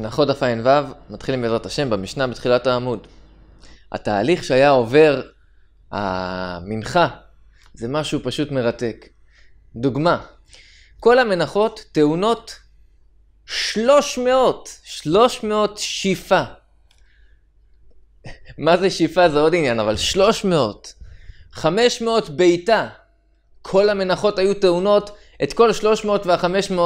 מנחות דף ע"ו, מתחילים בעזרת השם במשנה בתחילת העמוד. התהליך שהיה עובר המנחה זה משהו פשוט מרתק. דוגמה, כל המנחות טעונות 300, 300 שיפה. מה זה שיפה זה עוד עניין, אבל 300, 500 בעיטה. כל המנחות היו טעונות את כל 300 וה-500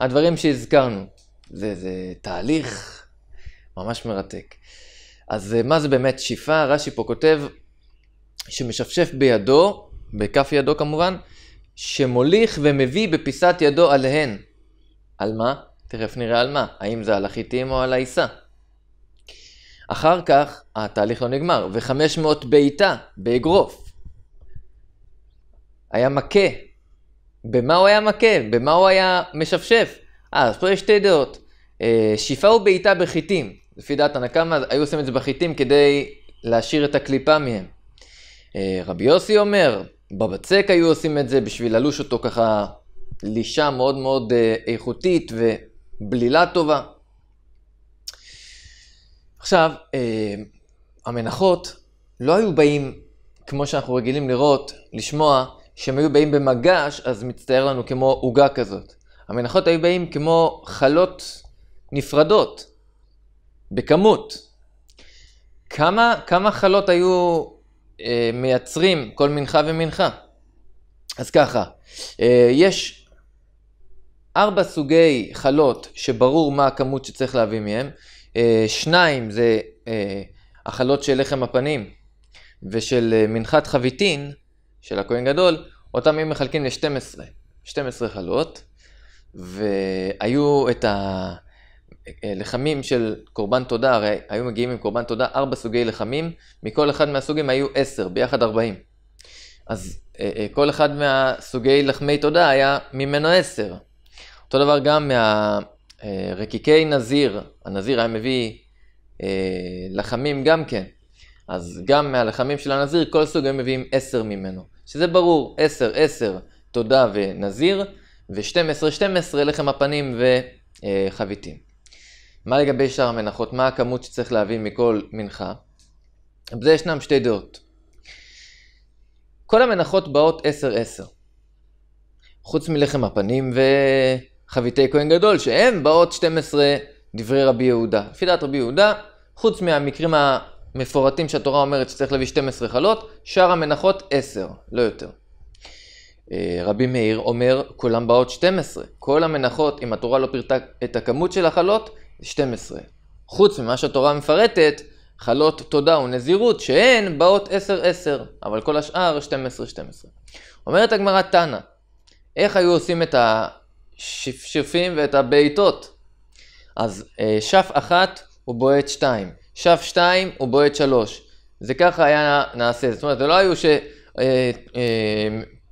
הדברים שהזכרנו. זה, זה תהליך ממש מרתק. אז אה, מה זה באמת שאיפה? רש"י פה כותב שמשפשף בידו, בכף ידו כמובן, שמוליך ומביא בפיסת ידו עליהן. על מה? תכף נראה על מה. האם זה על החיטים או על העיסה? אחר כך התהליך לא נגמר, וחמש מאות בעיטה באגרוף. היה מכה. במה הוא היה מכה? במה הוא היה משפשף? אה, אז פה יש שתי דעות. אה, שיפה ובעיטה בחיטים. לפי דעת הנקמה, היו עושים את זה בחיטים כדי להשאיר את הקליפה מהם. אה, רבי יוסי אומר, בבצק היו עושים את זה בשביל ללוש אותו ככה לישה מאוד מאוד אה, איכותית ובלילה טובה. עכשיו, המנחות לא היו באים, כמו שאנחנו רגילים לראות, לשמוע, שהם היו באים במגש, אז מצטייר לנו כמו עוגה כזאת. המנחות היו באים כמו חלות נפרדות, בכמות. כמה, כמה חלות היו אה, מייצרים כל מנחה ומנחה? אז ככה, אה, יש ארבע סוגי חלות שברור מה הכמות שצריך להביא מהם. אה, שניים זה אה, החלות של לחם הפנים ושל אה, מנחת חביתין של הכהן גדול, אותם הם מחלקים ל-12, 12 חלות. והיו את הלחמים של קורבן תודה, הרי היו מגיעים עם קורבן תודה ארבע סוגי לחמים, מכל אחד מהסוגים היו עשר, ביחד ארבעים. אז אה, אה, כל אחד מהסוגי לחמי תודה היה ממנו עשר. אותו דבר גם מהרקיקי אה, נזיר, הנזיר היה מביא לחמים גם כן. אז גם מהלחמים של הנזיר, כל סוג הם מביאים עשר ממנו. שזה ברור, עשר, עשר, תודה ונזיר, ו-12-12 לחם הפנים וחביתים. מה לגבי שאר המנחות? מה הכמות שצריך להביא מכל מנחה? בזה ישנם שתי דעות. כל המנחות באות 10-10. חוץ מלחם הפנים וחביתי כהן גדול, שהם באות 12 דברי רבי יהודה. לפי דעת רבי יהודה, חוץ מהמקרים המפורטים שהתורה אומרת שצריך להביא 12 חלות, שאר המנחות 10, לא יותר. אה, רבי מאיר אומר, כולם באות 12. כל המנחות, אם התורה לא פירטה את הכמות של החלות, זה 12. חוץ ממה שהתורה מפרטת, חלות תודה ונזירות, שהן באות 10-10, אבל כל השאר 12-12. אומרת הגמרא תנא, איך היו עושים את השפשפים ואת הבעיטות? אז אה, שף אחת הוא בועט שתיים, שף שתיים הוא בועט שלוש. זה ככה היה נעשה, זאת אומרת, זה לא היו ש... אה,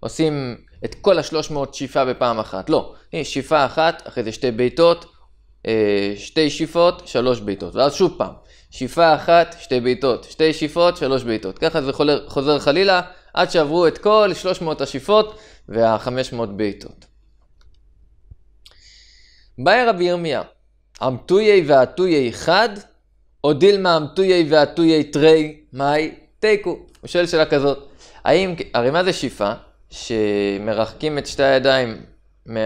עושים את כל ה-300 שאיפה בפעם אחת. לא, שאיפה אחת, אחרי זה שתי בעיטות, אה, שתי שאיפות, שלוש בעיטות. ואז שוב פעם, שאיפה אחת, שתי בעיטות, שתי שאיפות, שלוש בעיטות. ככה זה חוזר חלילה עד שעברו את כל 300 השאיפות וה-500 בעיטות. באי רבי ירמיה, אמתויי ואתויי חד, או דילמה אמתויי ואתויי תרי, מאי תיקו. הוא שואל שאלה כזאת, האם, הרי מה זה שאיפה? שמרחקים את שתי הידיים אה,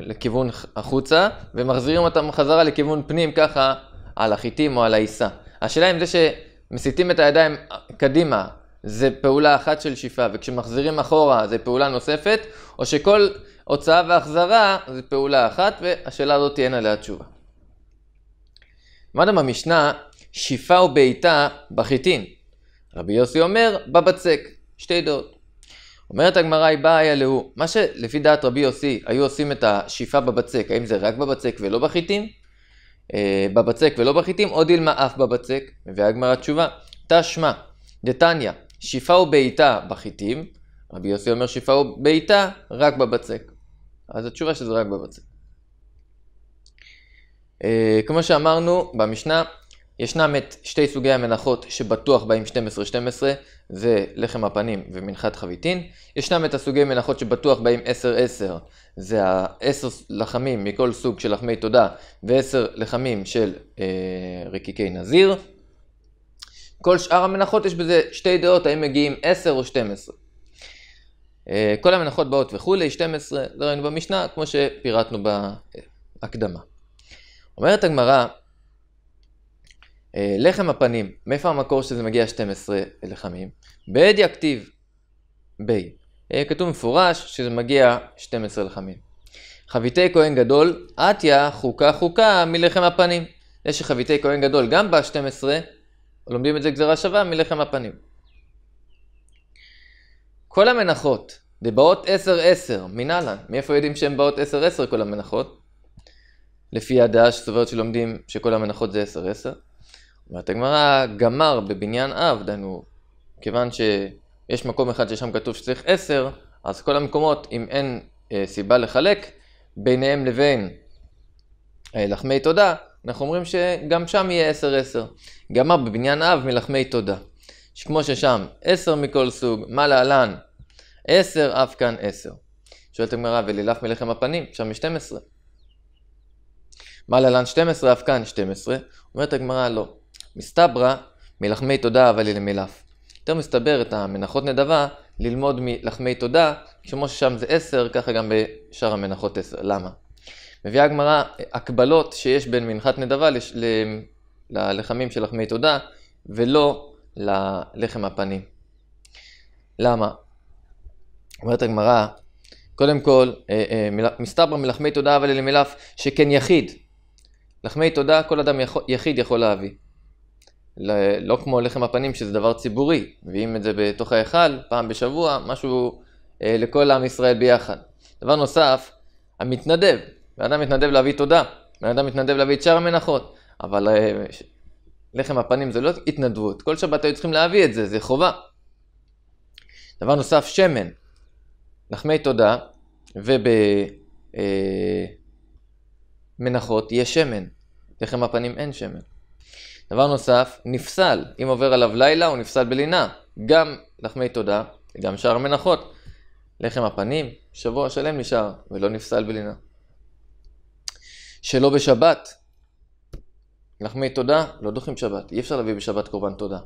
לכיוון החוצה ומחזירים אותם חזרה לכיוון פנים ככה על החיטים או על העיסה. השאלה אם זה שמסיטים את הידיים קדימה זה פעולה אחת של שאיפה וכשמחזירים אחורה זה פעולה נוספת או שכל הוצאה והחזרה זה פעולה אחת והשאלה הזאת תהיה נעלה תשובה. למדנו במשנה שאיפה ובעיטה בחיטין. רבי יוסי אומר בבצק, שתי דעות. אומרת הגמרא, היא באה אלוהו, מה שלפי דעת רבי יוסי היו עושים את השאיפה בבצק, האם זה רק בבצק ולא בחיטים? אה, בבצק ולא בחיטים, או דילמה אף בבצק? מביאה הגמרא תשובה, תשמע, דתניא, שאיפה ובעיטה בחיטים, רבי יוסי אומר שאיפה ובעיטה רק בבצק. אז התשובה שזה רק בבצק. אה, כמו שאמרנו במשנה, ישנם את שתי סוגי המנחות שבטוח בהם 12-12, זה לחם הפנים ומנחת חביתין. ישנם את הסוגי מנחות שבטוח בהם 10-10, זה ה-10 לחמים מכל סוג של לחמי תודה ו-10 לחמים של אה, רקיקי נזיר. כל שאר המנחות יש בזה שתי דעות, האם מגיעים 10 או 12. אה, כל המנחות באות וכולי, 12, זה ראינו במשנה, כמו שפירטנו בהקדמה. אומרת הגמרא, אה, לחם הפנים, מאיפה המקור שזה מגיע 12 לחמים? בדיאקטיב בי. אה, כתוב מפורש שזה מגיע 12 לחמים. חביתי כהן גדול, עטיה חוקה חוקה מלחם הפנים. זה שחביתי כהן גדול גם ב-12, לומדים את זה גזירה שווה מלחם הפנים. כל המנחות, דבעות 10-10, מנהלן, מאיפה יודעים שהן באות 10-10 כל המנחות? לפי הדעה שסוברת שלומדים שכל המנחות זה 10-10. אומרת הגמרא, גמר בבניין אב דנו, כיוון שיש מקום אחד ששם כתוב שצריך עשר, אז כל המקומות, אם אין אה, סיבה לחלק, ביניהם לבין אה, לחמי תודה, אנחנו אומרים שגם שם יהיה עשר עשר. גמר בבניין אב מלחמי תודה. שכמו ששם, עשר מכל סוג, מה להלן? עשר, אף כאן עשר. שואלת הגמרא, ולילך מלחם הפנים, שם יש 12. מה להלן 12, אף כאן 12. אומרת הגמרא, לא. מסתברא, מלחמי תודה אבל למלף. יותר מסתבר את המנחות נדבה ללמוד מלחמי תודה, כמו ששם זה עשר, ככה גם בשאר המנחות עשר. למה? מביאה הגמרא הקבלות שיש בין מנחת נדבה לש... ל... ללחמים של לחמי תודה, ולא ללחם הפנים. למה? אומרת הגמרא, קודם כל, אה, אה, מסתבר מלחמי תודה אבל למלף שכן יחיד. לחמי תודה כל אדם יחיד יכול להביא. לא, לא כמו לחם הפנים שזה דבר ציבורי, מביאים את זה בתוך ההיכל, פעם בשבוע, משהו אה, לכל עם ישראל ביחד. דבר נוסף, המתנדב, בן אדם מתנדב להביא תודה, בן אדם מתנדב להביא את שאר המנחות, אבל אה, ש... לחם הפנים זה לא התנדבות, כל שבת היו צריכים להביא את זה, זה חובה. דבר נוסף, שמן, לחמי תודה ובמנחות אה, יש שמן, לחם הפנים אין שמן. דבר נוסף, נפסל. אם עובר עליו לילה, הוא נפסל בלינה. גם לחמי תודה, גם שאר מנחות. לחם הפנים, שבוע שלם נשאר, ולא נפסל בלינה. שלא בשבת, לחמי תודה, לא דוחים שבת. אי אפשר להביא בשבת קורבן תודה.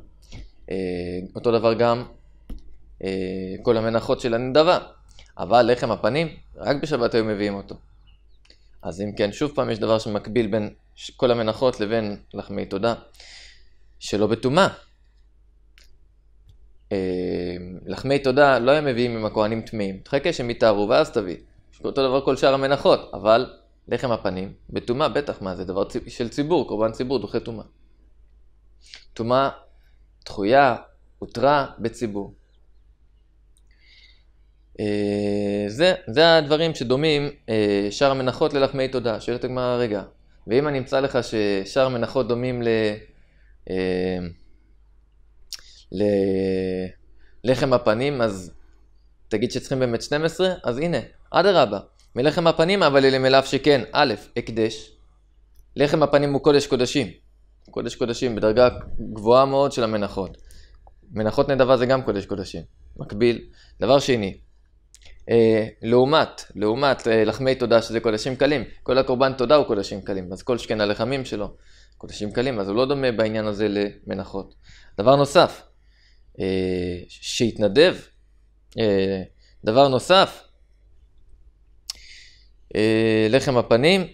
אה, אותו דבר גם אה, כל המנחות של הנדבה. אבל לחם הפנים, רק בשבת היו מביאים אותו. אז אם כן, שוב פעם יש דבר שמקביל בין כל המנחות לבין לחמי תודה, שלא בטומאה. אמ, לחמי תודה לא הם מביאים עם הכהנים טמאים. תחכה שהם יתארו ואז תביא. יש אותו דבר כל שאר המנחות, אבל לחם הפנים, בטומאה בטח, מה זה דבר של ציבור, קורבן ציבור דוחה טומאה. טומאה דחויה, הותרה בציבור. אה, זה, זה הדברים שדומים אה, שאר המנחות ללחמי תודה. שואלת הגמרא, רגע, ואם אני אמצא לך ששאר המנחות דומים אה, ל... לחם הפנים, אז תגיד שצריכים באמת 12? אז הנה, אדרבה, מלחם הפנים, אבל אלה מלאף שכן, א', הקדש, לחם הפנים הוא קודש קודשים, קודש קודשים בדרגה גבוהה מאוד של המנחות. מנחות נדבה זה גם קודש קודשים, מקביל. דבר שני, אה, לעומת, לעומת אה, לחמי תודה שזה קודשים קלים, כל הקורבן תודה הוא קודשים קלים, אז כל שכן הלחמים שלו קודשים קלים, אז הוא לא דומה בעניין הזה למנחות. דבר נוסף, אה, שהתנדב, אה, דבר נוסף, אה, לחם הפנים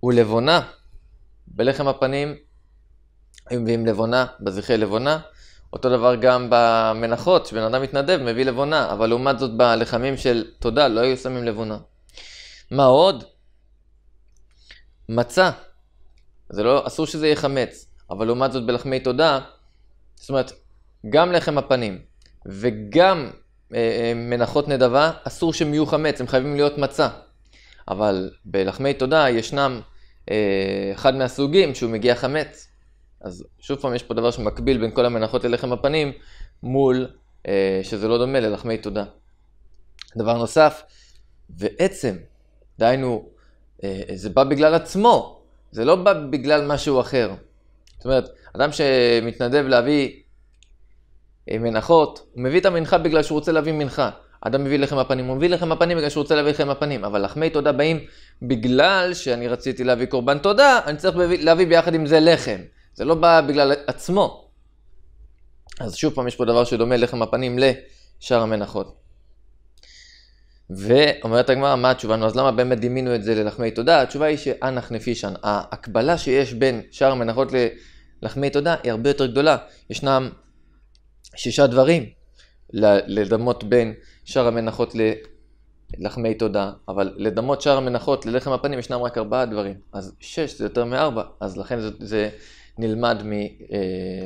הוא לבונה, בלחם הפנים אם מביאים לבונה, בזכי לבונה, אותו דבר גם במנחות, שבן אדם מתנדב, מביא לבונה, אבל לעומת זאת בלחמים של תודה, לא היו שמים לבונה. מה עוד? מצה. זה לא, אסור שזה יהיה חמץ, אבל לעומת זאת בלחמי תודה, זאת אומרת, גם לחם הפנים וגם אה, אה, מנחות נדבה, אסור שהם יהיו חמץ, הם חייבים להיות מצה. אבל בלחמי תודה ישנם אה, אחד מהסוגים שהוא מגיע חמץ. אז שוב פעם, יש פה דבר שמקביל בין כל המנחות ללחם הפנים, מול אה, שזה לא דומה ללחמי תודה. דבר נוסף, ועצם, דהיינו, אה, זה בא בגלל עצמו, זה לא בא בגלל משהו אחר. זאת אומרת, אדם שמתנדב להביא אה, מנחות, הוא מביא את המנחה בגלל שהוא רוצה להביא מנחה. אדם מביא לחם הפנים, הוא מביא לחם הפנים בגלל שהוא רוצה להביא לחם הפנים. אבל לחמי תודה באים בגלל שאני רציתי להביא קורבן תודה, אני צריך להביא ביחד עם זה לחם. זה לא בא בגלל עצמו. אז שוב פעם, יש פה דבר שדומה לחם הפנים לשאר המנחות. ואומרת הגמרא, מה התשובה לנו? אז למה באמת דימינו את זה ללחמי תודה? התשובה היא שאנח נפישן. ההקבלה שיש בין שאר המנחות ללחמי תודה היא הרבה יותר גדולה. ישנם שישה דברים לדמות בין שאר המנחות ללחמי תודה, אבל לדמות שאר המנחות ללחם הפנים ישנם רק ארבעה דברים. אז שש זה יותר מארבע, אז לכן זה, זה נלמד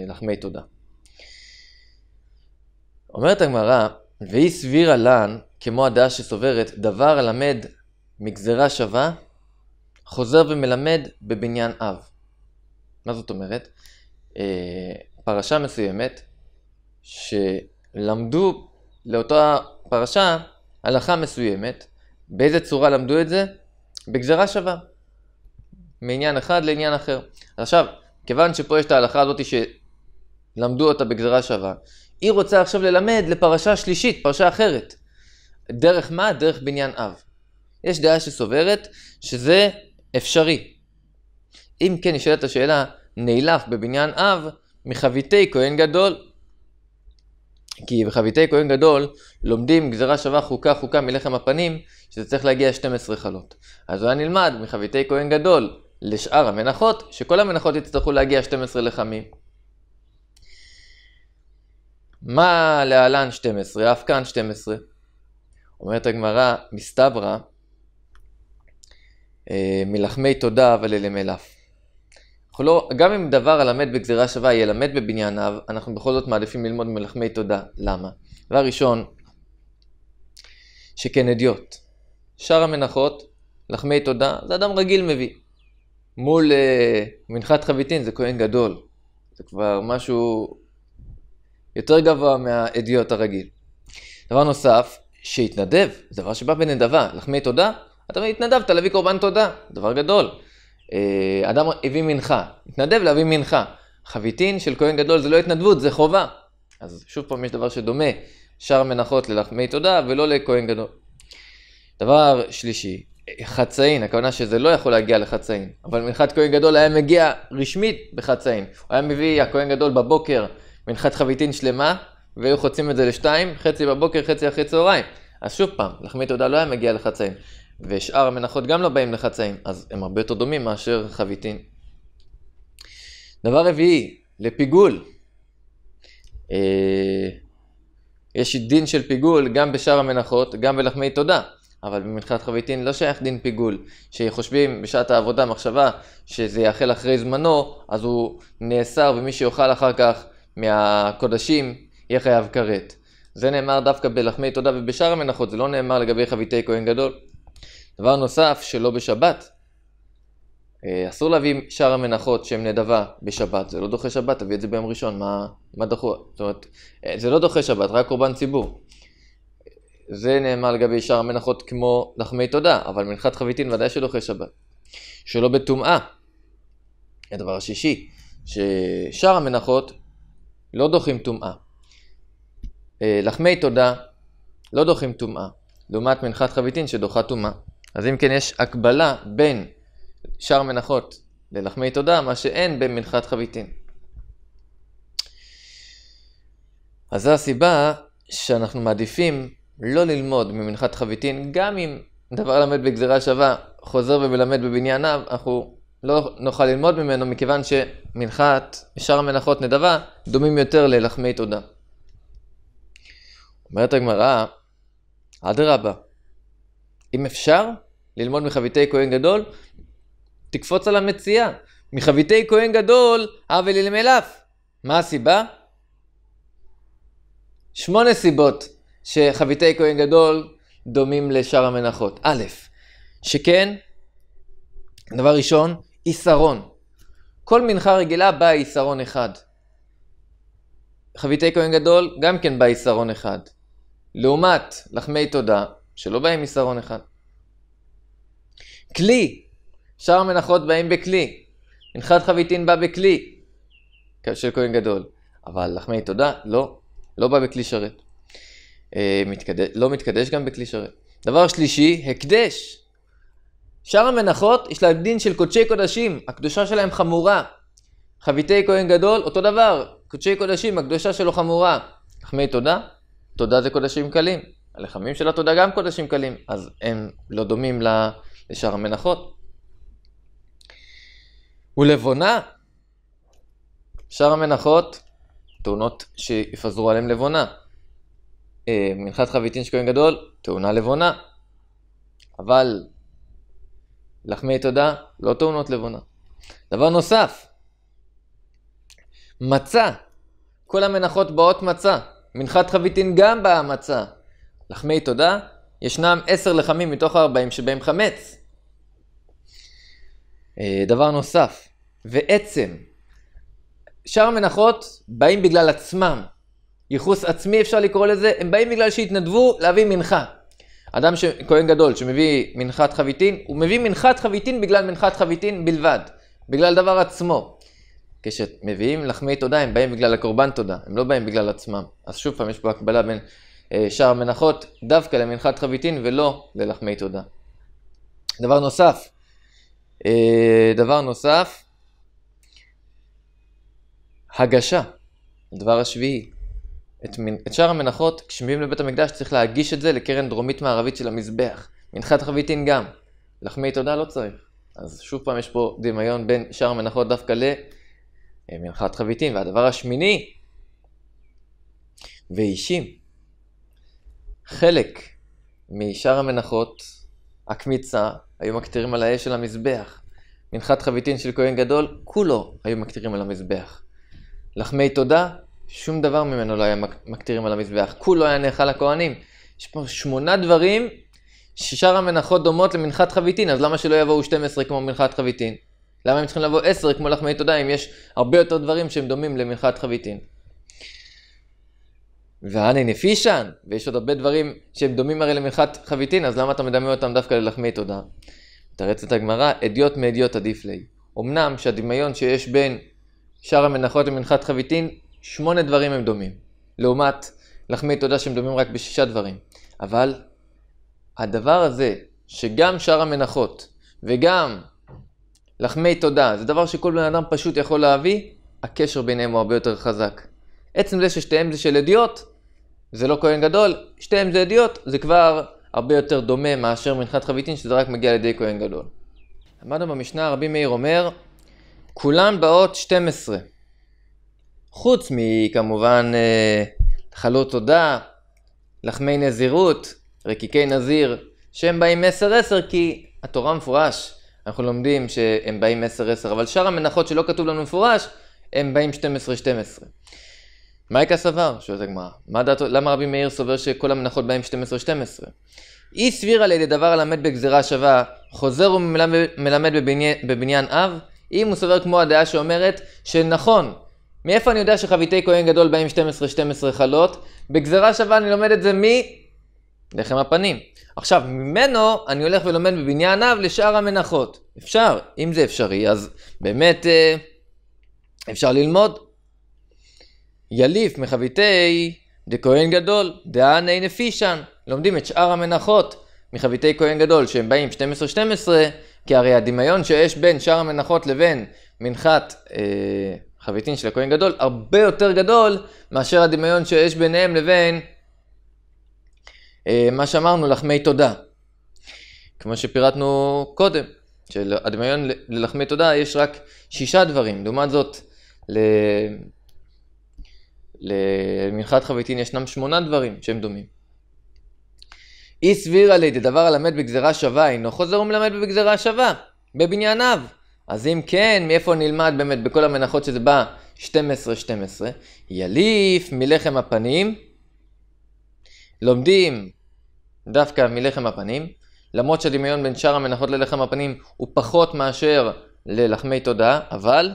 מלחמי אה, תודה. אומרת הגמרא, והיא סבירה לן, כמו הדעה שסוברת, דבר הלמד מגזרה שווה, חוזר ומלמד בבניין אב. מה זאת אומרת? אה, פרשה מסוימת, שלמדו לאותה פרשה הלכה מסוימת, באיזה צורה למדו את זה? בגזרה שווה. מעניין אחד לעניין אחר. עכשיו, כיוון שפה יש את ההלכה הזאת שלמדו אותה בגזרה שווה, היא רוצה עכשיו ללמד לפרשה שלישית, פרשה אחרת. דרך מה? דרך בניין אב. יש דעה שסוברת שזה אפשרי. אם כן נשאלת השאלה, נעלף בבניין אב מחביתי כהן גדול. כי בחביתי כהן גדול לומדים גזרה שווה חוקה חוקה מלחם הפנים, שזה צריך להגיע 12 חלות. אז הוא היה נלמד מחביתי כהן גדול, לשאר המנחות, שכל המנחות יצטרכו להגיע 12 לחמים. מה להלן 12? אף כאן 12. אומרת הגמרא, מסתברא, אה, מלחמי תודה אבל אלמלף. לא, גם אם דבר הלמד בגזירה שווה ילמד בבנייניו, אנחנו בכל זאת מעדיפים ללמוד מלחמי תודה. למה? דבר ראשון, שכן אדיוט. שאר המנחות, לחמי תודה, זה אדם רגיל מביא. מול אה, מנחת חביתין זה כהן גדול. זה כבר משהו יותר גבוה מהאדיוט הרגיל. דבר נוסף, שהתנדב, זה דבר שבא בנדבה, לחמי תודה, אתה התנדבת להביא קורבן תודה, דבר גדול. אה, אדם הביא מנחה, התנדב להביא מנחה. חביתין של כהן גדול זה לא התנדבות, זה חובה. אז שוב פעם יש דבר שדומה, שאר מנחות ללחמי תודה ולא לכהן גדול. דבר שלישי, חצאין, הכוונה שזה לא יכול להגיע לחצאין, אבל מנחת כהן גדול היה מגיע רשמית בחצאין. הוא היה מביא, הכהן גדול בבוקר, מנחת חביתין שלמה, והיו חוצים את זה לשתיים, חצי בבוקר, חצי אחרי צהריים. אז שוב פעם, לחמי תודה לא היה מגיע לחצאין, ושאר המנחות גם לא באים לחצאין, אז הם הרבה יותר דומים מאשר חביתין. דבר רביעי, לפיגול. אה, יש דין של פיגול גם בשאר המנחות, גם בלחמי תודה. אבל במתחילת חביתין לא שייך דין פיגול, שחושבים בשעת העבודה מחשבה שזה יאכל אחרי זמנו, אז הוא נאסר ומי שיאכל אחר כך מהקודשים יהיה חייב כרת. זה נאמר דווקא בלחמי תודה ובשאר המנחות, זה לא נאמר לגבי חביתי כהן גדול. דבר נוסף, שלא בשבת. אה, אסור להביא שאר המנחות שהן נדבה בשבת, זה לא דוחה שבת, תביא את זה ביום ראשון, מה, מה דחו? זאת אומרת, אה, זה לא דוחה שבת, רק קורבן ציבור. זה נאמר לגבי שאר המנחות כמו לחמי תודה, אבל מנחת חביתין ודאי שלא אחרי שבת. שלא בטומאה. הדבר השישי, ששאר המנחות לא דוחים טומאה. אה, לחמי תודה לא דוחים טומאה, לעומת מנחת חביתין שדוחה טומאה. אז אם כן יש הקבלה בין שאר מנחות ללחמי תודה, מה שאין במנחת חביתין. אז זו הסיבה שאנחנו מעדיפים לא ללמוד ממנחת חביתין, גם אם דבר למד בגזירה שווה חוזר ומלמד בבניין אב, אנחנו לא נוכל ללמוד ממנו, מכיוון שמנחת שאר המנחות נדבה דומים יותר ללחמי תודה. אומרת הגמרא, אדרבה, אם אפשר ללמוד מחביתי כהן גדול, תקפוץ על המציאה. מחביתי כהן גדול, אבל אלמלף. מה הסיבה? שמונה סיבות. שחביתי כהן גדול דומים לשאר המנחות. א', שכן, דבר ראשון, עיסרון. כל מנחה רגילה באה עיסרון אחד. חביתי כהן גדול גם כן באה עיסרון אחד. לעומת לחמי תודה, שלא באים עיסרון אחד. כלי, שאר המנחות באים בכלי. מנחת חביתין בא בכלי של כהן גדול, אבל לחמי תודה, לא, לא בא בכלי שרת. אה, מתקדש, לא מתקדש גם בכלי שרת. דבר שלישי, הקדש. שאר המנחות יש להם דין של קודשי קודשים, הקדושה שלהם חמורה. חביתי כהן גדול, אותו דבר, קודשי קודשים, הקדושה שלו חמורה. לחמי תודה, תודה זה קודשים קלים. הלחמים של התודה גם קודשים קלים, אז הם לא דומים לשאר המנחות. ולבונה, שאר המנחות, תאונות שיפזרו עליהם לבונה. אה, מנחת חביתין של כהן גדול, תאונה לבונה. אבל לחמי תודה, לא תאונות לבונה. דבר נוסף, מצה. כל המנחות באות מצה. מנחת חביתין גם באה מצה. לחמי תודה, ישנם עשר לחמים מתוך הארבעים שבהם חמץ. אה, דבר נוסף, ועצם. שאר המנחות באים בגלל עצמם. ייחוס עצמי אפשר לקרוא לזה, הם באים בגלל שהתנדבו להביא מנחה. אדם, ש... כהן גדול, שמביא מנחת חביתין, הוא מביא מנחת חביתין בגלל מנחת חביתין בלבד, בגלל דבר עצמו. כשמביאים לחמי תודה, הם באים בגלל הקורבן תודה, הם לא באים בגלל עצמם. אז שוב פעם, יש פה הקבלה בין אה, שאר המנחות דווקא למנחת חביתין ולא ללחמי תודה. דבר נוסף, אה, דבר נוסף, הגשה, הדבר השביעי. את, מנ... את שאר המנחות, כשמביאים לבית המקדש צריך להגיש את זה לקרן דרומית מערבית של המזבח. מנחת חביתין גם. לחמי תודה לא צריך. אז שוב פעם יש פה דמיון בין שאר המנחות דווקא למנחת אה, חביתין. והדבר השמיני, ואישים. חלק משאר המנחות, הקמיצה, היו מקטירים על האש של המזבח. מנחת חביתין של כהן גדול, כולו היו מקטירים על המזבח. לחמי תודה, שום דבר ממנו לא היה מקטירים על המזבח, כולו היה נאכל לכהנים. יש פה שמונה דברים ששאר המנחות דומות למנחת חביתין, אז למה שלא יבואו 12 כמו מנחת חביתין? למה הם צריכים לבוא 10 כמו לחמי תודה אם יש הרבה יותר דברים שהם דומים למנחת חביתין? ואני נפישן, ויש עוד הרבה דברים שהם דומים הרי למנחת חביתין, אז למה אתה מדמה אותם דווקא ללחמי תודה? מתרצת הגמרא, אדיוט מאדיוט עדיף לי. אמנם שהדמיון שיש בין שאר המנחות למנחת חביתין שמונה דברים הם דומים. לעומת לחמי תודה שהם דומים רק בשישה דברים. אבל הדבר הזה, שגם שאר המנחות וגם לחמי תודה, זה דבר שכל בן אדם פשוט יכול להביא, הקשר ביניהם הוא הרבה יותר חזק. עצם זה ששתיהם זה של אדיוט, זה לא כהן גדול, שתיהם זה אדיוט, זה כבר הרבה יותר דומה מאשר מנחת חביתין, שזה רק מגיע לידי כהן גדול. למדנו במשנה, רבי מאיר אומר, כולן באות 12. חוץ מכמובן אה, חלות תודה, לחמי נזירות, רקיקי נזיר, שהם באים 10-10 כי התורה מפורש, אנחנו לומדים שהם באים 10-10, אבל שאר המנחות שלא כתוב לנו מפורש, הם באים 12-12. מייקה סבר, שואלת הגמרא, מה דעתו, למה רבי מאיר סובר שכל המנחות באים 12-12? אי סבירה לידי דבר הלמד בגזירה שווה, חוזר ומלמד בבניין, בבניין אב, אם הוא סובר כמו הדעה שאומרת שנכון, מאיפה אני יודע שחביתי כהן גדול באים 12-12 חלות? בגזרה שווה אני לומד את זה מ... לחם הפנים. עכשיו, ממנו אני הולך ולומד בבניין אב לשאר המנחות. אפשר, אם זה אפשרי, אז באמת אה, אפשר ללמוד. יליף מחביתי דכהן גדול, דעני נפישן. לומדים את שאר המנחות מחביתי כהן גדול, שהם באים 12-12, כי הרי הדמיון שיש בין שאר המנחות לבין מנחת... אה, חביתין של הכהן גדול הרבה יותר גדול מאשר הדמיון שיש ביניהם לבין אה, מה שאמרנו, לחמי תודה. כמו שפירטנו קודם, שהדמיון ללחמי תודה יש רק שישה דברים. לעומת זאת, ל... למנחת חביתין ישנם שמונה דברים שהם דומים. אי סבירה לידי דבר הלמד בגזרה שווה, אינו חוזר ומלמד בגזרה שווה, בבנייניו. אז אם כן, מאיפה נלמד באמת בכל המנחות שזה בא 12-12? יליף מלחם הפנים. לומדים דווקא מלחם הפנים, למרות שהדמיון בין שאר המנחות ללחם הפנים הוא פחות מאשר ללחמי תודעה, אבל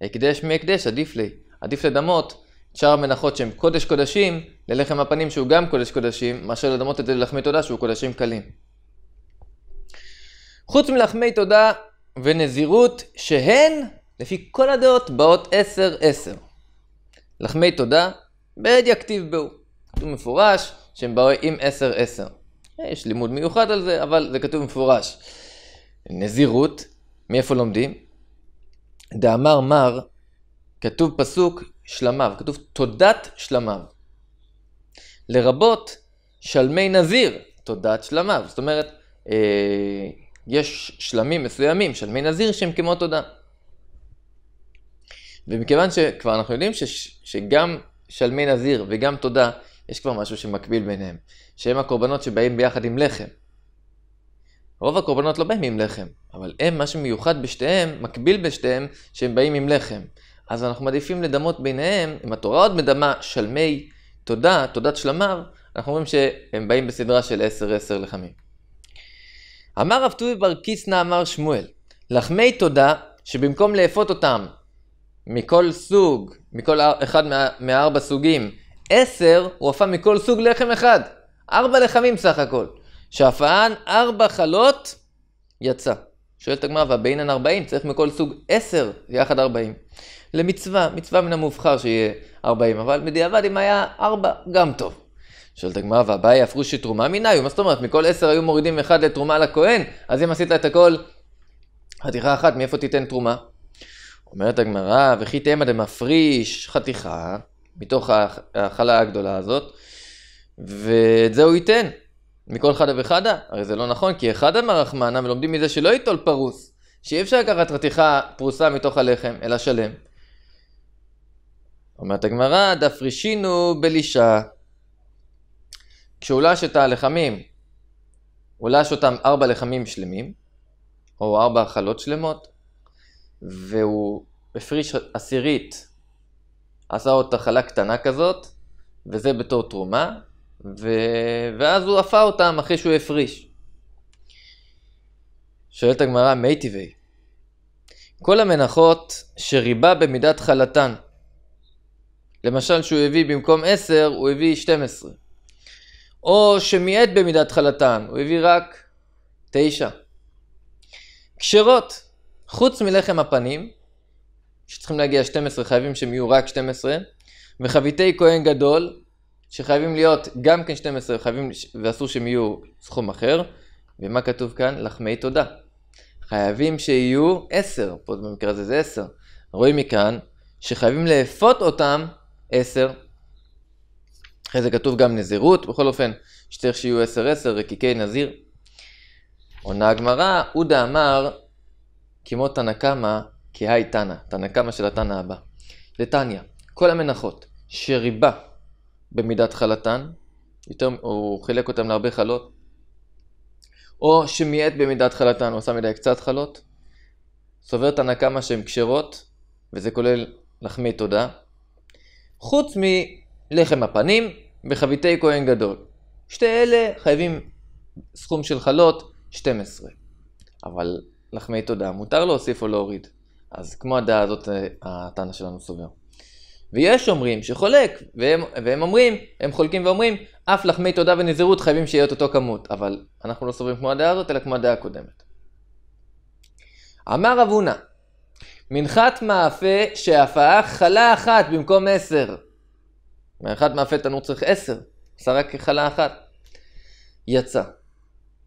הקדש מהקדש עדיף לי, עדיף לדמות שאר המנחות שהם קודש קודשים ללחם הפנים שהוא גם קודש קודשים, מאשר לדמות את זה ללחמי תודה שהוא קודשים קלים. חוץ מלחמי תודה, ונזירות שהן, לפי כל הדעות, באות עשר עשר. לחמי תודה, בעד יכתיב בו. כתוב מפורש שהם עם עשר עשר. יש לימוד מיוחד על זה, אבל זה כתוב מפורש. נזירות, מאיפה לומדים? דאמר מר, כתוב פסוק שלמיו, כתוב תודת שלמיו. לרבות שלמי נזיר, תודת שלמיו. זאת אומרת, אה, יש שלמים מסוימים של מי נזיר שהם כמו תודה. ומכיוון שכבר אנחנו יודעים ש, שגם שלמי נזיר וגם תודה, יש כבר משהו שמקביל ביניהם, שהם הקורבנות שבאים ביחד עם לחם. רוב הקורבנות לא באים עם לחם, אבל הם, מה שמיוחד בשתיהם, מקביל בשתיהם, שהם באים עם לחם. אז אנחנו מעדיפים לדמות ביניהם, אם התורה עוד מדמה שלמי תודה, תודת שלמיו, אנחנו אומרים שהם באים בסדרה של 10-10 לחמים. אמר רב טובי בר קיסנא אמר שמואל, לחמי תודה שבמקום לאפות אותם מכל סוג, מכל אחד מה, מארבע סוגים, עשר, הוא אפה מכל סוג לחם אחד. ארבע לחמים סך הכל. שהפען ארבע חלות, יצא. שואלת הגמרא, והבינן ארבעים, צריך מכל סוג עשר, יחד ארבעים. למצווה, מצווה מן המובחר שיהיה ארבעים, אבל בדיעבד אם היה ארבע, גם טוב. שואלת הגמרא, והבאי יהפכו שתרומה מנהיו? מה זאת אומרת? מכל עשר היו מורידים אחד לתרומה לכהן, אז אם עשית את הכל, חתיכה אחת, מאיפה תיתן תרומה? אומרת הגמרא, וכי תימא דמפריש חתיכה מתוך ההכלה הגדולה הזאת, ואת זה הוא ייתן, מכל חדה וחדה. הרי זה לא נכון, כי אחד אמר רחמנה, ולומדים מזה שלא ייטול פרוס, שאי אפשר לקחת חתיכה פרוסה מתוך הלחם, אלא שלם. אומרת הגמרא, דפרישינו בלישה. כשהוא את הלחמים, הוא אותם ארבע לחמים שלמים, או ארבע אכלות שלמות, והוא הפריש עשירית, עשה עוד תחלה קטנה כזאת, וזה בתור תרומה, ו... ואז הוא עפה אותם אחרי שהוא הפריש. שואלת הגמרא, מי טבעי? כל המנחות שריבה במידת חלתן. למשל, שהוא הביא במקום עשר, הוא הביא שתים עשרה. או שמיעט במידת חלתן, הוא הביא רק תשע. כשרות, חוץ מלחם הפנים, שצריכים להגיע 12, חייבים שהם יהיו רק 12, וחביתי כהן גדול, שחייבים להיות גם כן 12, חייבים, ואסור שהם יהיו סכום אחר, ומה כתוב כאן? לחמי תודה. חייבים שיהיו 10, פה במקרה הזה זה 10. רואים מכאן שחייבים לאפות אותם 10. אחרי זה כתוב גם נזירות, בכל אופן, שצריך שיהיו עשר עשר, רקיקי נזיר. עונה הגמרא, עודה אמר, כמו תנא קמא, כהאי תנא, תנא קמא של התנא הבא. לתניא, כל המנחות שריבה במידת חלתן, יותר, הוא חילק אותן להרבה חלות, או שמיעט במידת חלתן, הוא עשה מדי קצת חלות, סובר תנא קמא שהן כשרות, וזה כולל לחמי תודה, חוץ מ... לחם הפנים וחביתי כהן גדול. שתי אלה חייבים סכום של חלות 12. אבל לחמי תודה מותר להוסיף או להוריד. אז כמו הדעה הזאת אה, הטענה שלנו סובר. ויש אומרים שחולק, והם, והם אומרים, הם חולקים ואומרים, אף לחמי תודה ונזירות חייבים שיהיה את אותו כמות, אבל אנחנו לא סוברים כמו הדעה הזאת, אלא כמו הדעה הקודמת. אמר רב הונא, מנחת מאפה שהפעה חלה אחת במקום עשר. מאחד מאפי תנור צריך עשר, עשה רק חלה אחת. יצא.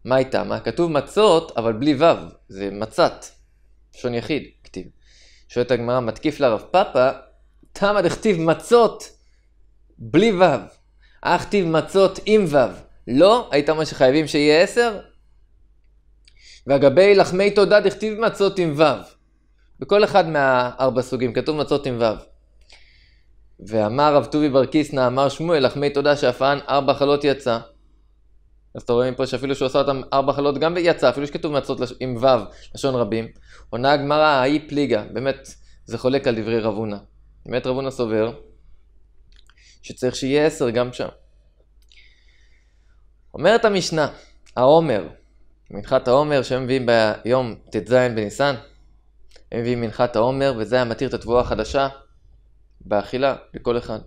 מה הייתה? מה? כתוב מצות, אבל בלי וו, זה מצת. שון יחיד, כתיב. שואלת הגמרא, מתקיף לרב פאפה, תמה דכתיב מצות בלי וו. כתיב מצות עם וו. לא? היית אומר שחייבים שיהיה עשר? ואגבי לחמי תודה דכתיב מצות עם וו. בכל אחד מהארבע סוגים כתוב מצות עם וו. ואמר רב טובי בר כיסנא, אמר שמואל, לחמי תודה שאפן ארבע חלות יצא. אז אתה רואה מפה שאפילו שהוא עשה אותם ארבע חלות גם יצא, אפילו שכתוב מצות עם ו', לשון רבים. עונה הגמרא, ההיא פליגה, באמת, זה חולק על דברי רב הונא. באמת רב הונא סובר שצריך שיהיה עשר גם שם. אומרת המשנה, העומר, מנחת העומר שהם מביאים ביום ט"ז בניסן, הם מביאים מנחת העומר, וזה היה מתיר את התבואה החדשה. באכילה, לכל אחד.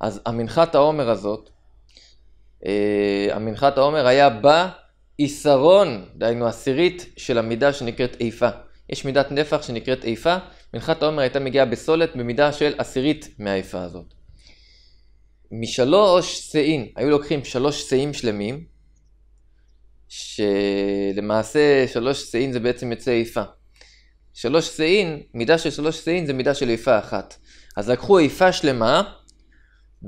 אז המנחת העומר הזאת, אה, המנחת העומר היה בה עיסרון, דהיינו עשירית של המידה שנקראת איפה. יש מידת נפח שנקראת איפה, מנחת העומר הייתה מגיעה בסולת במידה של עשירית מהאיפה הזאת. משלוש שאים, היו לוקחים שלוש שאים שלמים, שלמעשה שלוש שאים זה בעצם יוצא איפה. שלוש שאין, מידה של שלוש שאין זה מידה של איפה אחת. אז לקחו איפה שלמה,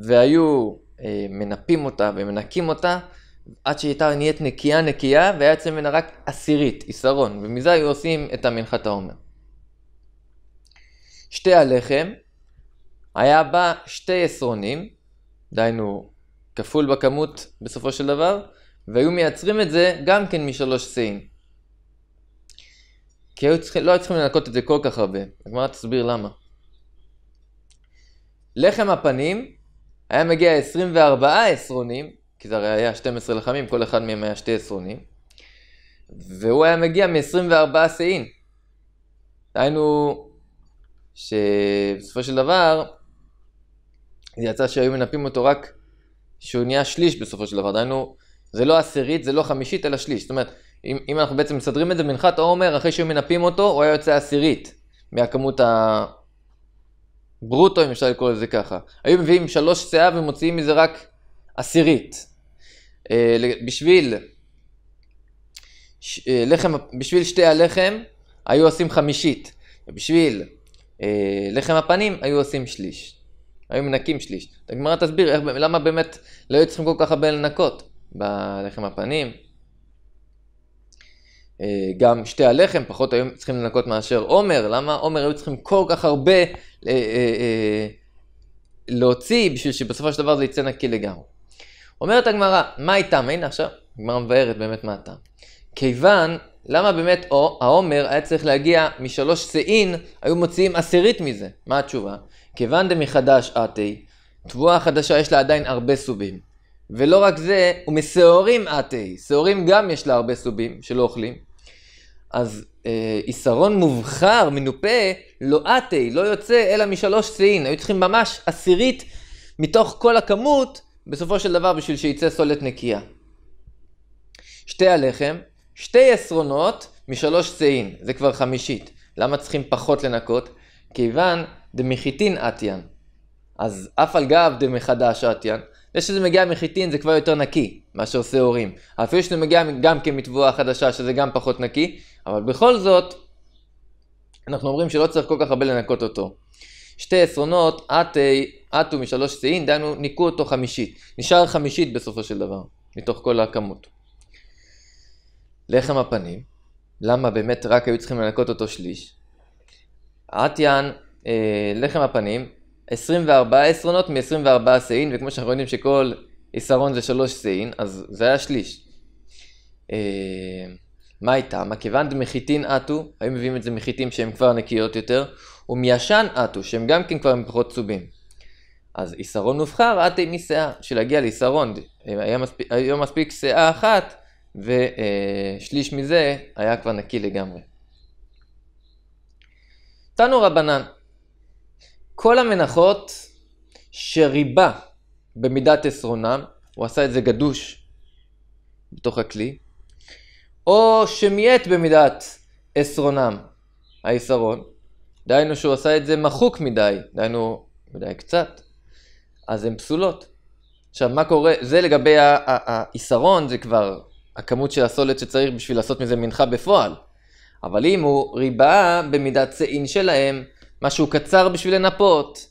והיו אה, מנפים אותה ומנקים אותה, עד שהייתה נהיית נקייה נקייה, והיה יוצא ממנה רק עשירית, עיסרון, ומזה היו עושים את המנחת העומר. שתי הלחם, היה בה שתי עשרונים, דהיינו כפול בכמות בסופו של דבר, והיו מייצרים את זה גם כן משלוש שאין. כי היו צריכים, לא היו צריכים לנקות את זה כל כך הרבה. הגמרא תסביר למה. לחם הפנים היה מגיע 24 עשרונים, כי זה הרי היה 12 לחמים, כל אחד מהם היה שתי עשרונים, והוא היה מגיע מ-24 שאין. דהיינו, שבסופו של דבר, זה יצא שהיו מנפים אותו רק שהוא נהיה שליש בסופו של דבר, דהיינו, זה לא עשירית, זה לא חמישית, אלא שליש. זאת אומרת, אם, אם אנחנו בעצם מסדרים את זה, מנחת עומר, אחרי שהיו מנפים אותו, הוא היה יוצא עשירית מהכמות הברוטו, אם אפשר לקרוא לזה ככה. היו מביאים שלוש סאה ומוציאים מזה רק עשירית. אה, בשביל, אה, לחם, בשביל שתי הלחם היו עושים חמישית, ובשביל אה, לחם הפנים היו עושים שליש. היו מנקים שליש. הגמרא תסביר למה באמת לא היו צריכים כל כך הרבה לנקות בלחם הפנים. גם שתי הלחם, פחות היו צריכים לנקות מאשר עומר, למה עומר היו צריכים כל כך הרבה אה, אה, אה, להוציא בשביל שבסופו של דבר זה יצא נקי לגמרי. אומרת הגמרא, מה הייתה? הנה עכשיו, הגמרא מבארת באמת מה הייתה. כיוון, למה באמת או, העומר היה צריך להגיע משלוש שאין, היו מוציאים עשירית מזה. מה התשובה? כיוון דמחדש עתי, תבואה חדשה יש לה עדיין הרבה סובים. ולא רק זה, ומשעורים עתי, שעורים גם יש לה הרבה סובים שלא אוכלים. אז אה, יסרון מובחר, מנופה, לא אתי, לא יוצא אלא משלוש שיאין. היו צריכים ממש עשירית מתוך כל הכמות, בסופו של דבר בשביל שיצא סולת נקייה. שתי הלחם, שתי עשרונות משלוש שיאין, זה כבר חמישית. למה צריכים פחות לנקות? כיוון דמחיתין עטיין. אז אף על גב דמחדש עטיין. זה שזה מגיע מחיטין זה כבר יותר נקי, מאשר שעורים. אפילו שזה מגיע גם כמתבואה חדשה, שזה גם פחות נקי, אבל בכל זאת, אנחנו אומרים שלא צריך כל כך הרבה לנקות אותו. שתי עשרונות, עטי, עטו אה, משלוש שיאים, דהיינו ניקו אותו חמישית. נשאר חמישית בסופו של דבר, מתוך כל הכמות. לחם הפנים, למה באמת רק היו צריכים לנקות אותו שליש? עטיין, אה, לחם הפנים, 24 עשרונות מ-24 שיאין, וכמו שאנחנו יודעים שכל עשרון זה שלוש שיאין, אז זה היה שליש. אה, מה איתם? מכיוון דמחיתין אטו, היו מביאים את זה מחיתים שהם כבר נקיות יותר, ומישן אטו, שהם גם כן כבר פחות צובים. אז עיסרון נובחר, אטי משיער, שלהגיע לעיסרון, היה מספיק, היה מספיק שיער אחת, ושליש מזה היה כבר נקי לגמרי. תנו רבנן, כל המנחות שריבה במידת עשרונם, הוא עשה את זה גדוש בתוך הכלי, או שמיית במידת עשרונם, העיסרון, דהיינו שהוא עשה את זה מחוק מדי, דהיינו מדי קצת, אז הן פסולות. עכשיו, מה קורה, זה לגבי העיסרון, זה כבר הכמות של הסולת שצריך בשביל לעשות מזה מנחה בפועל. אבל אם הוא ריבה במידת שאין שלהם, משהו קצר בשביל לנפות,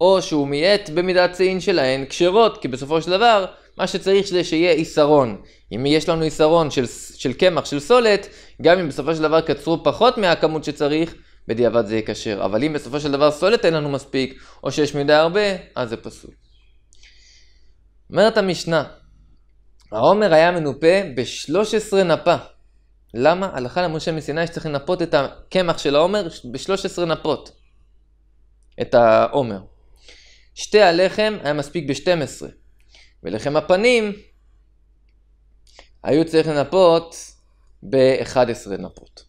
או שהוא מיעט במידת שאין שלהם, כשרות, כי בסופו של דבר, מה שצריך זה שיהיה עיסרון. אם יש לנו יסרון של, של קמח, של סולת, גם אם בסופו של דבר קצרו פחות מהכמות שצריך, בדיעבד זה יהיה כשר. אבל אם בסופו של דבר סולת אין לנו מספיק, או שיש מדי הרבה, אז זה פסול. אומרת המשנה, העומר היה מנופה ב-13 נפה. למה? הלכה למשה מסיני שצריך לנפות את הקמח של העומר ב-13 נפות. את העומר. שתי הלחם היה מספיק ב-12. ולחם הפנים היו צריך לנפות ב-11 נפות.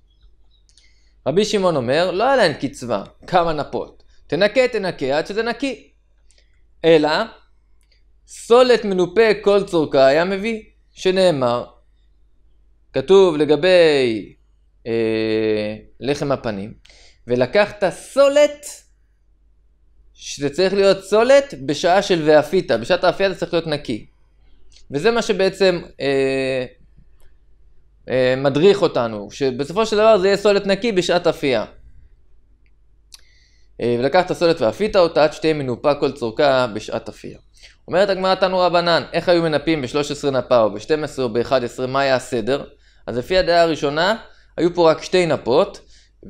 רבי שמעון אומר, לא היה להם קצבה, כמה נפות. תנקה, תנקה, עד שזה נקי. אלא, סולת מנופה כל צורכה היה מביא, שנאמר, כתוב לגבי אה, לחם הפנים, ולקחת סולת, שזה צריך להיות סולת בשעה של ואפית, בשעת האפייה זה צריך להיות נקי. וזה מה שבעצם אה, אה, מדריך אותנו, שבסופו של דבר זה יהיה סולת נקי בשעת אפייה. אה, ולקחת סולת ואפית אותה עד שתהיה מנופה כל צורכה בשעת אפייה. אומרת הגמרא תנו רבנן, איך היו מנפים ב-13 נפה או ב-12 או ב-11, מה היה הסדר? אז לפי הדעה הראשונה, היו פה רק שתי נפות,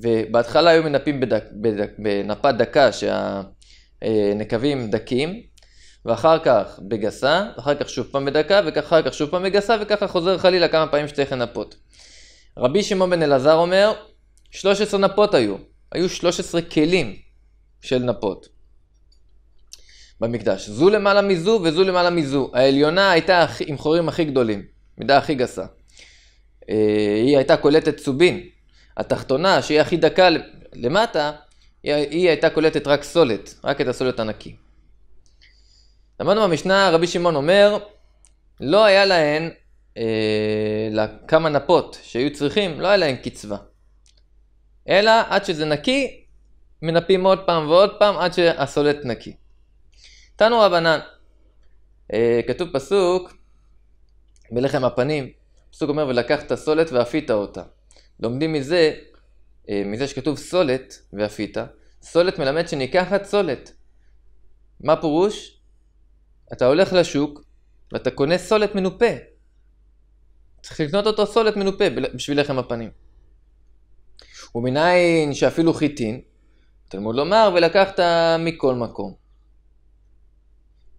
ובהתחלה היו מנפים בדק, בדק, בנפת דקה שהנקבים אה, דקים, ואחר כך בגסה, ואחר כך שוב פעם בדקה, ואחר כך שוב פעם בגסה, וככה חוזר חלילה כמה פעמים שצריך לנפות. רבי שמעון בן אלעזר אומר, 13 נפות היו, היו 13 כלים של נפות במקדש. זו למעלה מזו וזו למעלה מזו. העליונה הייתה עם חורים הכי גדולים, מידה הכי גסה. אה, היא הייתה קולטת צובין. התחתונה, שהיא הכי דקה למטה, היא הייתה קולטת רק סולת, רק את הסולת הנקי. למדנו במשנה, רבי שמעון אומר, לא היה להן, אה, כמה נפות שהיו צריכים, לא היה להן קצבה. אלא עד שזה נקי, מנפים עוד פעם ועוד פעם עד שהסולט נקי. תנו רבנן, אה, כתוב פסוק בלחם הפנים, פסוק אומר ולקח את הסולת ואפית אותה. לומדים מזה, אה, מזה שכתוב סולת ואפית, סולת מלמד שניקחת סולת. מה פירוש? אתה הולך לשוק ואתה קונה סולת מנופה. צריך לקנות אותו סולת מנופה בשביל לחם הפנים. ומניין שאפילו חיטין, תלמוד לומר ולקחת מכל מקום.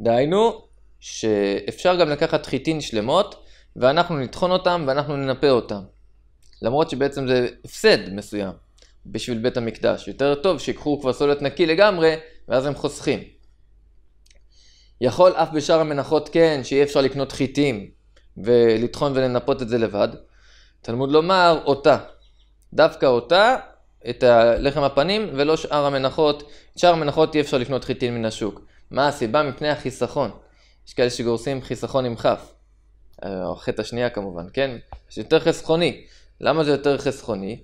דהיינו, שאפשר גם לקחת חיטין שלמות, ואנחנו נטחון אותם ואנחנו ננפה אותם. למרות שבעצם זה הפסד מסוים בשביל בית המקדש. יותר טוב שיקחו כבר סולת נקי לגמרי, ואז הם חוסכים. יכול אף בשאר המנחות כן, שאי אפשר לקנות חיטים ולטחון ולנפות את זה לבד. תלמוד לומר אותה. דווקא אותה, את הלחם הפנים, ולא שאר המנחות. את שאר המנחות אי אפשר לקנות חיטים מן השוק. מה הסיבה? מפני החיסכון. יש כאלה שגורסים חיסכון עם כף. אה, או החטא השנייה כמובן, כן? זה יותר חסכוני. למה זה יותר חסכוני?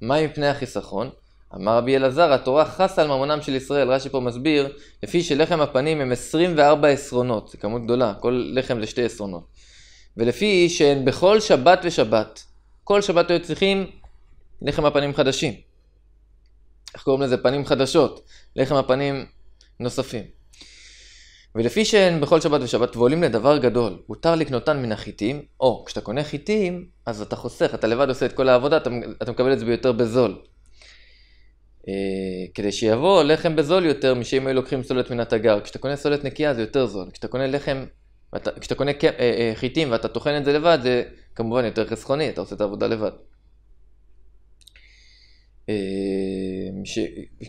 מה מפני החיסכון? אמר רבי אלעזר, התורה חסה על ממונם של ישראל, רש"י פה מסביר, לפי שלחם הפנים הם 24 עשרונות, זו כמות גדולה, כל לחם זה שתי עשרונות. ולפי שהן בכל שבת ושבת, כל שבת היו צריכים לחם הפנים חדשים. איך קוראים לזה? פנים חדשות, לחם הפנים נוספים. ולפי שהן בכל שבת ושבת ועולים לדבר גדול, מותר לקנותן מן החיטים, או כשאתה קונה חיטים, אז אתה חוסך, אתה לבד עושה את כל העבודה, אתה, אתה מקבל את זה ביותר בזול. אה, כדי שיבוא לחם בזול יותר משאם היו לוקחים סולת מן התגר. כשאתה קונה סולת נקייה זה יותר זול. כשאתה קונה לחם, ואתה, כשאתה קונה אה, אה, חיטים ואתה טוחן את זה לבד, זה כמובן יותר חסכוני, אתה עושה את העבודה לבד. ש...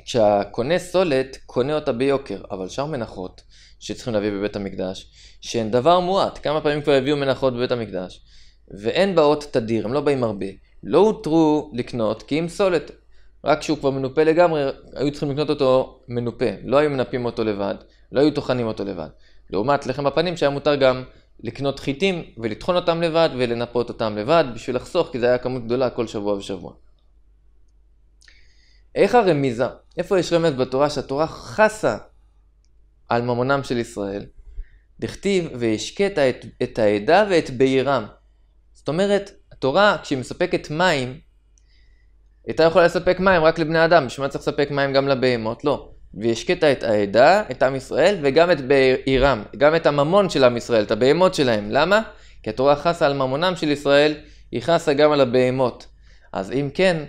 כשהקונה סולת, קונה אותה ביוקר, אבל שאר מנחות שצריכים להביא בבית המקדש, שהן דבר מועט, כמה פעמים כבר הביאו מנחות בבית המקדש, והן באות תדיר, הן לא באים הרבה, לא הותרו לקנות כי אם סולת, רק כשהוא כבר מנופה לגמרי, היו צריכים לקנות אותו מנופה. לא היו מנפים אותו לבד, לא היו טוחנים אותו לבד. לעומת לחם בפנים שהיה מותר גם לקנות חיטים ולטחון אותם לבד ולנפות אותם לבד בשביל לחסוך, כי זה היה כמות גדולה כל שבוע ושבוע. איך הרמיזה? איפה יש רמז בתורה שהתורה חסה על ממונם של ישראל? דכתיב והשקית את, את העדה ואת בעירם. זאת אומרת, התורה כשהיא מספקת מים הייתה יכולה לספק מים רק לבני אדם, בשביל מה צריך לספק מים גם לבהמות? לא. והשקטה את העדה, את עם ישראל, וגם את בעירם, גם את הממון של עם ישראל, את הבהמות שלהם. למה? כי התורה חסה על ממונם של ישראל, היא חסה גם על הבהמות. אז אם כן,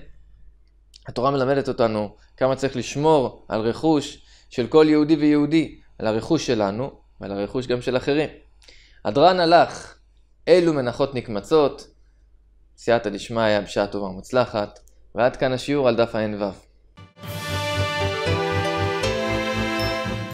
התורה מלמדת אותנו כמה צריך לשמור על רכוש של כל יהודי ויהודי, על הרכוש שלנו ועל הרכוש גם של אחרים. הדרן הלך, אלו מנחות נקמצות, סייעתא דשמיא בשעה טובה ומוצלחת. ועד כאן השיעור על דף ה ע"ו.